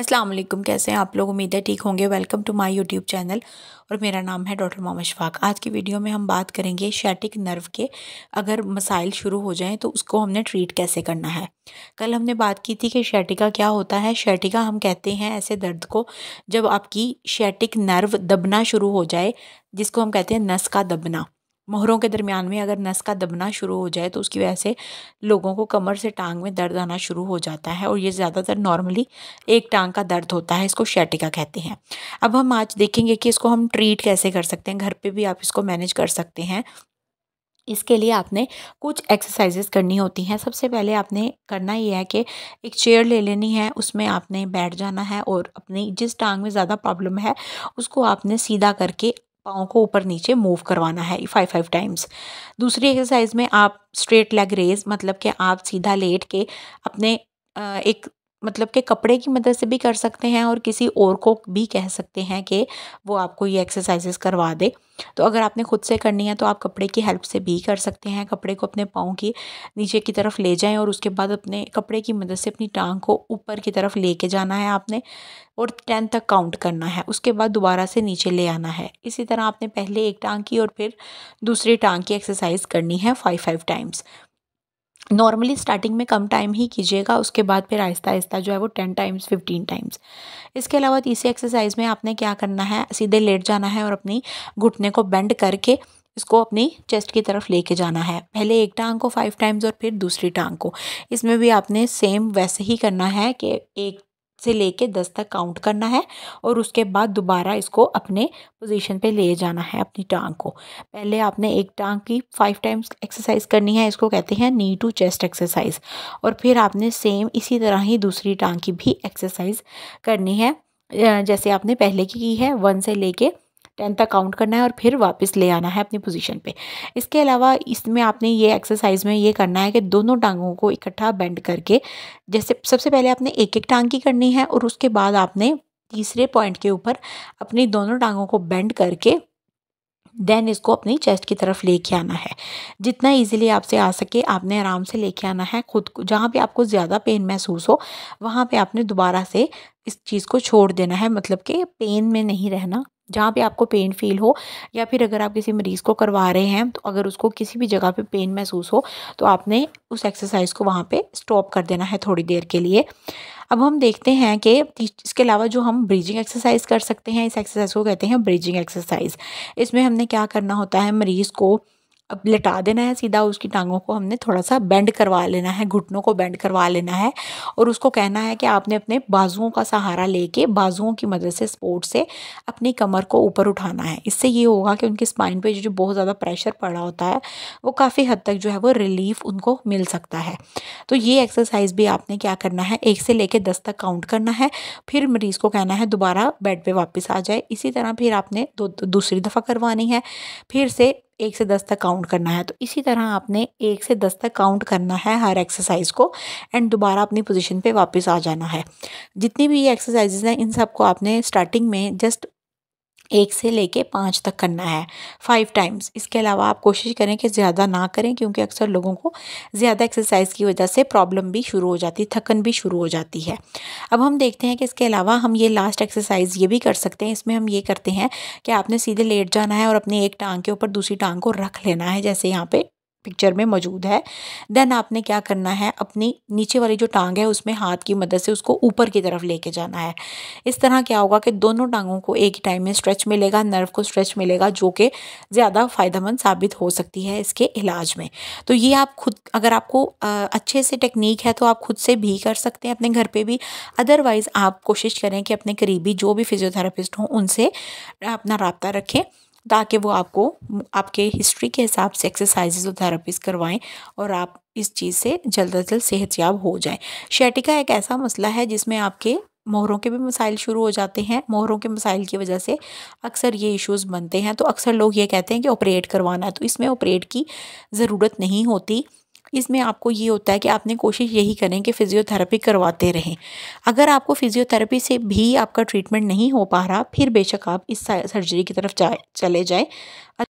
अस्सलाम वालेकुम कैसे हैं आप लोग उम्मीद है ठीक होंगे welcome to my YouTube channel और मेरा नाम है डॉक्टर मोहम्मद शफाक आज की वीडियो में हम बात करेंगे शैटिक नर्व के अगर मसाइल शुरू हो जाएं तो उसको हमने ट्रीट कैसे करना है कल हमने बात की थी कि शैटिका क्या होता है शैटिका हम कहते हैं ऐसे दर्द को जब आपकी शैटिक नर्व दबना शुरू हो जाए जिसको हम कहते हैं नस का दबना मोहरों के दरमियान में अगर नस का दबना शुरू हो जाए तो उसकी वजह से लोगों को कमर से टांग में दर्द आना शुरू हो जाता है और ये ज़्यादातर नॉर्मली एक टांग का दर्द होता है इसको शैटिका कहते हैं अब हम आज देखेंगे कि इसको हम ट्रीट कैसे कर सकते हैं घर पे भी आप इसको मैनेज कर सकते हैं इसके लिए आपने कुछ एक्सरसाइजेस करनी होती हैं सबसे पहले आपने करना ये है कि एक चेयर ले लेनी है उसमें आपने बैठ जाना है और अपनी जिस टांग में ज़्यादा प्रॉब्लम है उसको आपने सीधा करके पाँव को ऊपर नीचे मूव करवाना है फाइव फाइव टाइम्स दूसरी एक्सरसाइज में आप स्ट्रेट लेग रेज मतलब कि आप सीधा लेट के अपने एक मतलब के कपड़े की मदद से भी कर सकते हैं और किसी और को भी कह सकते हैं कि वो आपको ये एक्सरसाइजेस करवा दे तो अगर आपने खुद से करनी है तो आप कपड़े की हेल्प से भी कर सकते हैं कपड़े को अपने पाँव की नीचे की तरफ ले जाएं और उसके बाद अपने कपड़े की मदद से अपनी टांग को ऊपर की तरफ ले जाना है आपने और टेन तक काउंट करना है उसके बाद दोबारा से नीचे ले आना है इसी तरह आपने पहले एक टांग की और फिर दूसरी टांग की एक्सरसाइज करनी है five five times normally starting में कम टाइम ही कीजिएगा उसके बाद फिर आहिस्ता आहिस्ता जो है वो टेन टाइम्स फिफ्टीन टाइम्स इसके अलावा तीसरी एक्सरसाइज में आपने क्या करना है सीधे लेट जाना है और अपनी घुटने को बेंड करके इसको अपनी चेस्ट की तरफ लेके जाना है पहले एक टांग को फाइव टाइम्स और फिर दूसरी टांग को इसमें भी आपने सेम वैसे ही करना है कि एक से लेके दस तक काउंट करना है और उसके बाद दोबारा इसको अपने पोजीशन पे ले जाना है अपनी टांग को पहले आपने एक टांग की फाइव टाइम्स एक्सरसाइज करनी है इसको कहते हैं नी टू चेस्ट एक्सरसाइज और फिर आपने सेम इसी तरह ही दूसरी टांग की भी एक्सरसाइज करनी है जैसे आपने पहले की की है वन से लेके टेन तक काउंट करना है और फिर वापस ले आना है अपनी पोजीशन पे इसके अलावा इसमें आपने ये एक्सरसाइज में ये करना है कि दोनों टांगों को इकट्ठा बेंड करके जैसे सबसे पहले आपने एक एक टांग की करनी है और उसके बाद आपने तीसरे पॉइंट के ऊपर अपनी दोनों टांगों को बेंड करके देन इसको अपनी चेस्ट की तरफ लेके आना है जितना इजीली आपसे आ सके आपने आराम से लेके आना है खुद को जहाँ पे आपको ज़्यादा पेन महसूस हो वहाँ पे आपने दोबारा से इस चीज़ को छोड़ देना है मतलब कि पेन में नहीं रहना जहाँ पे आपको पेन फील हो या फिर अगर आप किसी मरीज़ को करवा रहे हैं तो अगर उसको किसी भी जगह पे पेन महसूस हो तो आपने उस एक्सरसाइज को वहाँ पे स्टॉप कर देना है थोड़ी देर के लिए अब हम देखते हैं कि इसके अलावा जो हम ब्रीजिंग एक्सरसाइज कर सकते हैं इस एक्सरसाइज को कहते हैं ब्रीजिंग एक्सरसाइज इसमें हमने क्या करना होता है मरीज़ को अब लटा देना है सीधा उसकी टांगों को हमने थोड़ा सा बेंड करवा लेना है घुटनों को बेंड करवा लेना है और उसको कहना है कि आपने अपने बाजुओं का सहारा लेके बाजुओं की मदद से स्पोर्ट से अपनी कमर को ऊपर उठाना है इससे ये होगा कि उनके स्पाइन पे जो बहुत ज़्यादा प्रेशर पड़ा होता है वो काफ़ी हद तक जो है वो रिलीफ उनको मिल सकता है तो ये एक्सरसाइज भी आपने क्या करना है एक से लेकर दस तक काउंट करना है फिर मरीज़ को कहना है दोबारा बेड पर वापस आ जाए इसी तरह फिर आपने दो दूसरी दफ़ा करवानी है फिर से एक से दस तक काउंट करना है तो इसी तरह आपने एक से दस तक काउंट करना है हर एक्सरसाइज को एंड दोबारा अपनी पोजीशन पे वापस आ जाना है जितनी भी ये एक्सरसाइजेज हैं इन सब को आपने स्टार्टिंग में जस्ट एक से लेके पाँच तक करना है फाइव टाइम्स इसके अलावा आप कोशिश करें कि ज़्यादा ना करें क्योंकि अक्सर लोगों को ज़्यादा एक्सरसाइज की वजह से प्रॉब्लम भी शुरू हो जाती थकन भी शुरू हो जाती है अब हम देखते हैं कि इसके अलावा हम ये लास्ट एक्सरसाइज ये भी कर सकते हैं इसमें हम ये करते हैं कि आपने सीधे लेट जाना है और अपने एक टांग के ऊपर दूसरी टांग को रख लेना है जैसे यहाँ पर पिक्चर में मौजूद है देन आपने क्या करना है अपनी नीचे वाली जो टांग है उसमें हाथ की मदद से उसको ऊपर की तरफ लेके जाना है इस तरह क्या होगा कि दोनों टांगों को एक ही टाइम में स्ट्रेच मिलेगा नर्व को स्ट्रेच मिलेगा जो कि ज़्यादा फ़ायदेमंद साबित हो सकती है इसके इलाज में तो ये आप खुद अगर आपको अच्छे से टेक्निक है तो आप खुद से भी कर सकते हैं अपने घर पर भी अदरवाइज़ आप कोशिश करें कि अपने करीबी जो भी फिजियोथेरापिस्ट हों उनसे अपना रबता रखें ताकि वो आपको आपके हिस्ट्री के हिसाब से एक्सरसाइजेज और थेरेपीज करवाएं और आप इस चीज़ से जल्द अज जल्द सेहतियाब हो जाएं शैटिका एक ऐसा मसला है जिसमें आपके मोहरों के भी मसाइल शुरू हो जाते हैं मोहरों के मसाइल की वजह से अक्सर ये इश्यूज़ बनते हैं तो अक्सर लोग ये कहते हैं कि ऑपरेट करवाना है तो इसमें ऑपरेट की ज़रूरत नहीं होती इसमें आपको ये होता है कि आपने कोशिश यही करें कि फ़िज़ियोथेरेपी करवाते रहें अगर आपको फ़िज़ियोथेरेपी से भी आपका ट्रीटमेंट नहीं हो पा रहा फिर बेशक आप इस सर्जरी की तरफ जाए चले जाए